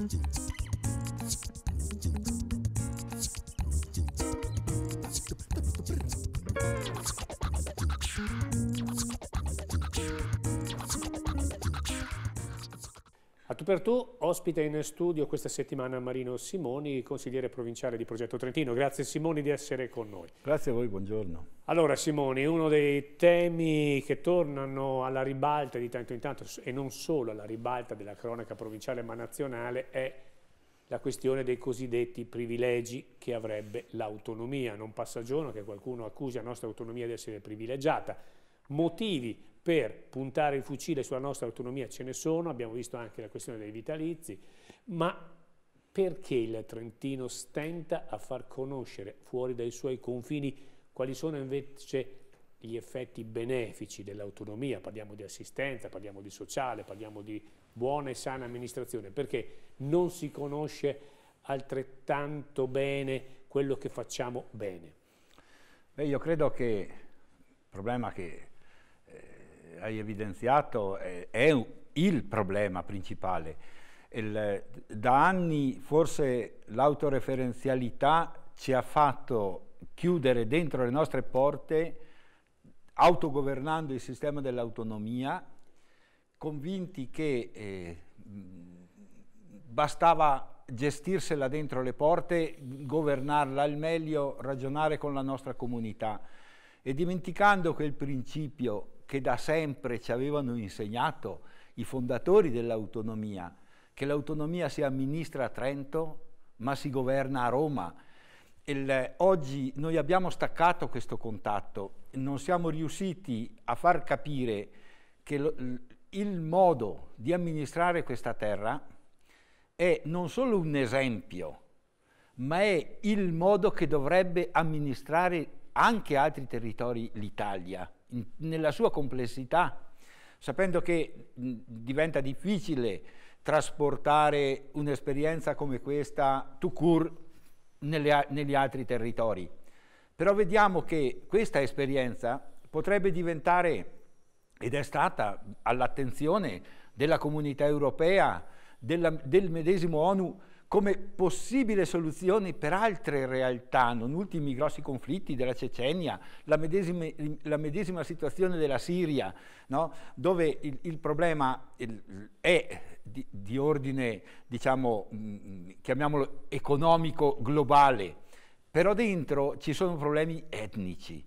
Institute. Tu per tu, ospite in studio questa settimana Marino Simoni, consigliere provinciale di Progetto Trentino. Grazie Simoni di essere con noi. Grazie a voi, buongiorno. Allora Simoni, uno dei temi che tornano alla ribalta di tanto in tanto e non solo alla ribalta della cronaca provinciale ma nazionale è la questione dei cosiddetti privilegi che avrebbe l'autonomia. Non passa giorno che qualcuno accusi la nostra autonomia di essere privilegiata. Motivi per puntare il fucile sulla nostra autonomia ce ne sono, abbiamo visto anche la questione dei vitalizi, ma perché il Trentino stenta a far conoscere fuori dai suoi confini quali sono invece gli effetti benefici dell'autonomia, parliamo di assistenza, parliamo di sociale, parliamo di buona e sana amministrazione, perché non si conosce altrettanto bene quello che facciamo bene. Beh, io credo che il problema che hai evidenziato è, è il problema principale. Il, da anni forse l'autoreferenzialità ci ha fatto chiudere dentro le nostre porte, autogovernando il sistema dell'autonomia, convinti che eh, bastava gestirsela dentro le porte, governarla al meglio, ragionare con la nostra comunità e dimenticando che il principio che da sempre ci avevano insegnato i fondatori dell'autonomia, che l'autonomia si amministra a Trento ma si governa a Roma. Il, oggi noi abbiamo staccato questo contatto, non siamo riusciti a far capire che lo, il modo di amministrare questa terra è non solo un esempio, ma è il modo che dovrebbe amministrare anche altri territori l'Italia nella sua complessità, sapendo che diventa difficile trasportare un'esperienza come questa to cure nelle, negli altri territori. Però vediamo che questa esperienza potrebbe diventare, ed è stata all'attenzione della comunità europea, della, del medesimo ONU, come possibile soluzione per altre realtà, non ultimi i grossi conflitti della Cecenia, la medesima, la medesima situazione della Siria, no? dove il, il problema è di, di, ordine, diciamo, mm, mm, chiamiamolo economico globale, però dentro ci sono problemi etnici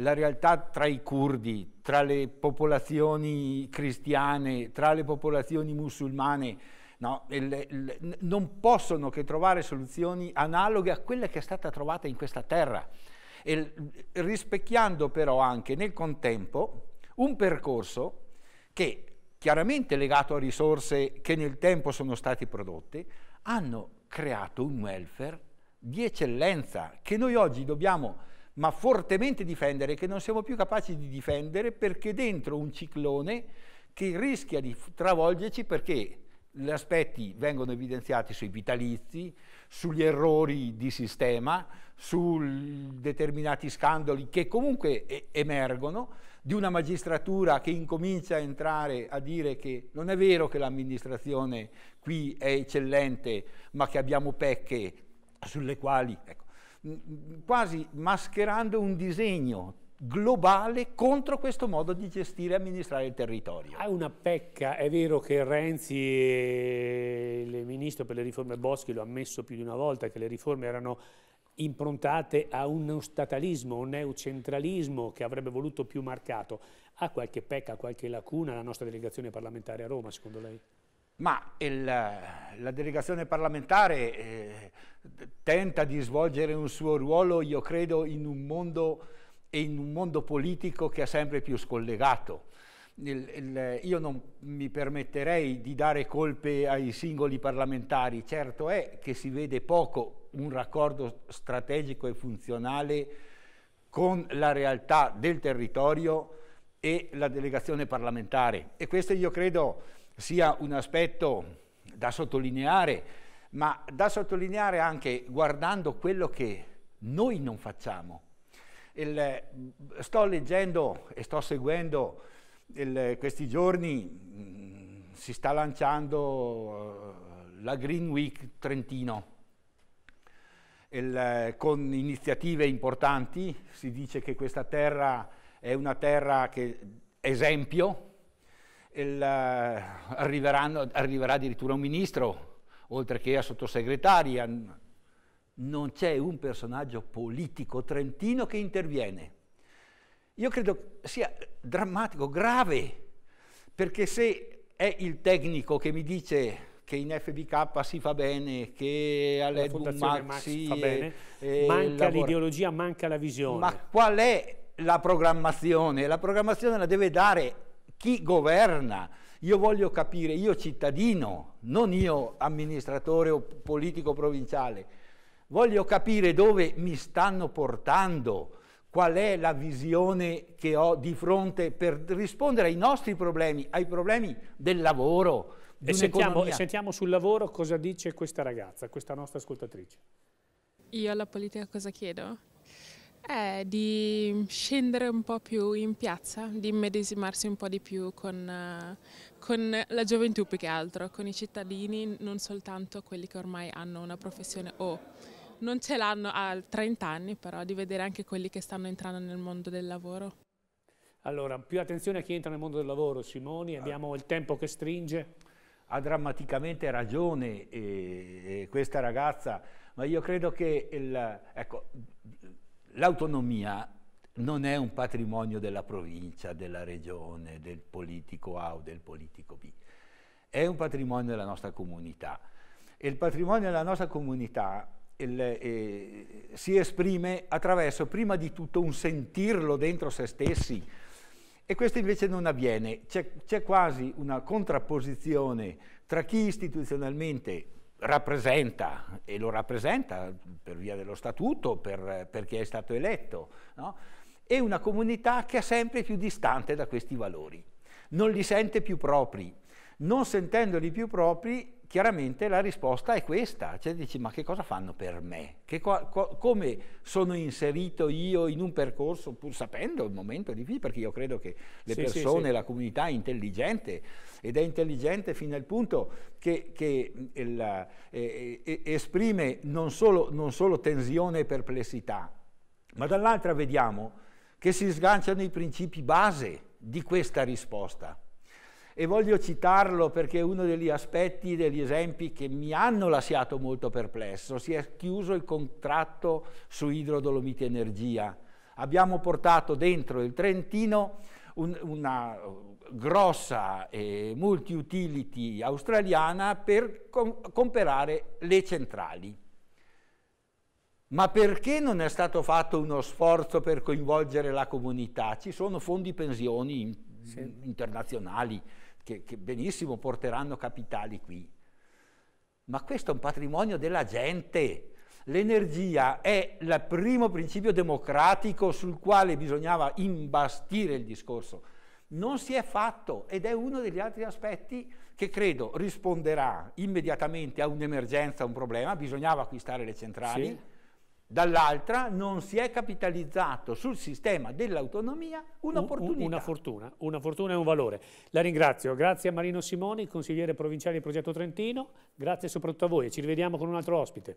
la realtà tra i curdi, tra le popolazioni cristiane, tra le popolazioni musulmane, no? il, il, non possono che trovare soluzioni analoghe a quella che è stata trovata in questa terra, e, rispecchiando però anche nel contempo un percorso che chiaramente legato a risorse che nel tempo sono state prodotte, hanno creato un welfare di eccellenza che noi oggi dobbiamo ma fortemente difendere, che non siamo più capaci di difendere perché dentro un ciclone che rischia di travolgerci perché gli aspetti vengono evidenziati sui vitalizi, sugli errori di sistema, su determinati scandali che comunque e- emergono, di una magistratura che incomincia a entrare a dire che non è vero che l'amministrazione qui è eccellente, ma che abbiamo pecche sulle quali... Ecco, quasi mascherando un disegno globale contro questo modo di gestire e amministrare il territorio. È ah, una pecca, è vero che Renzi, il ministro per le riforme Boschi, lo ha ammesso più di una volta, che le riforme erano improntate a un statalismo, un neocentralismo che avrebbe voluto più marcato. Ha qualche pecca, qualche lacuna la nostra delegazione parlamentare a Roma, secondo lei? Ma il, la delegazione parlamentare eh, tenta di svolgere un suo ruolo, io credo, in un mondo e in un mondo politico che è sempre più scollegato. Il, il, io non mi permetterei di dare colpe ai singoli parlamentari, certo è che si vede poco un raccordo strategico e funzionale con la realtà del territorio e la delegazione parlamentare e questo io credo sia un aspetto da sottolineare, ma da sottolineare anche guardando quello che noi non facciamo il, sto leggendo e sto seguendo il, questi giorni, mm, si sta lanciando eh, la Green Week Trentino. Il, con iniziative importanti, si dice che questa terra è una terra che esempio, il, arriverà addirittura un ministro, oltre che a sottosegretari, non c'è un personaggio politico trentino che interviene. Io credo sia drammatico, grave, perché se è il tecnico che mi dice che in FBK si fa bene, che all'Edbum Max, Max si fa bene, e, eh, manca l'ideologia, manca la visione. Ma qual è la programmazione? La programmazione la deve dare chi governa. Io voglio capire, io cittadino, non io amministratore o politico provinciale voglio capire dove mi stanno portando, qual è la visione che ho di fronte per rispondere ai nostri problemi, ai problemi del lavoro. E sentiamo, e sentiamo sul lavoro cosa dice questa ragazza, questa nostra ascoltatrice. Io alla politica cosa chiedo? È eh, di scendere un po' più in piazza, di immedesimarsi un po' di più con, eh, con, la gioventù più che altro, con i cittadini, non soltanto quelli che ormai hanno una professione o non ce l'hanno a 30 anni, però di vedere anche quelli che stanno entrando nel mondo del lavoro. Allora, più attenzione a chi entra nel mondo del lavoro, Simoni, ah. abbiamo il tempo che stringe. Ha drammaticamente ragione eh, eh questa ragazza, ma io credo che il, ecco, l'autonomia non è un patrimonio della provincia, della regione, del politico A o del politico B, è un patrimonio della nostra comunità. E il patrimonio della nostra comunità il, eh, si esprime attraverso prima di tutto un sentirlo dentro se stessi e questo invece non avviene, c'è quasi una contrapposizione tra chi istituzionalmente rappresenta, e lo rappresenta per via dello statuto, per, per chi è stato eletto, no? è una comunità che è sempre più distante da questi valori, non li sente più propri, non sentendoli più propri chiaramente la risposta è questa, cioè dici ma che cosa fanno per me? Co- co- come sono inserito io in un percorso, pur sapendo il momento di vita? perché io credo che le sì, persone, sì, sì. la comunità è intelligente ed è intelligente fino al punto che, che la, eh, eh esprime non solo, non solo tensione e perplessità, ma dall'altra vediamo che si sganciano i principi base di questa risposta e voglio citarlo perché è uno degli aspetti, degli esempi che mi hanno lasciato molto perplesso. Si è chiuso il contratto su idrodolomiti energia. Abbiamo portato dentro il Trentino un, una grossa eh, multi-utility australiana per com comprare le centrali. Ma perché non è stato fatto uno sforzo per coinvolgere la comunità? Ci sono fondi pensioni in, sì. internazionali, che, che benissimo porteranno capitali qui. Ma questo è un patrimonio della gente. L'energia è il primo principio democratico sul quale bisognava imbastire il discorso. Non si è fatto ed è uno degli altri aspetti che credo risponderà immediatamente a un'emergenza, a un problema. Bisognava acquistare le centrali. Sì dall'altra non si è capitalizzato sul sistema dell'autonomia un'opportunità. Una fortuna, una fortuna e un valore. La ringrazio, grazie a Marino Simoni, consigliere provinciale di Progetto Trentino, grazie soprattutto a voi e ci rivediamo con un altro ospite.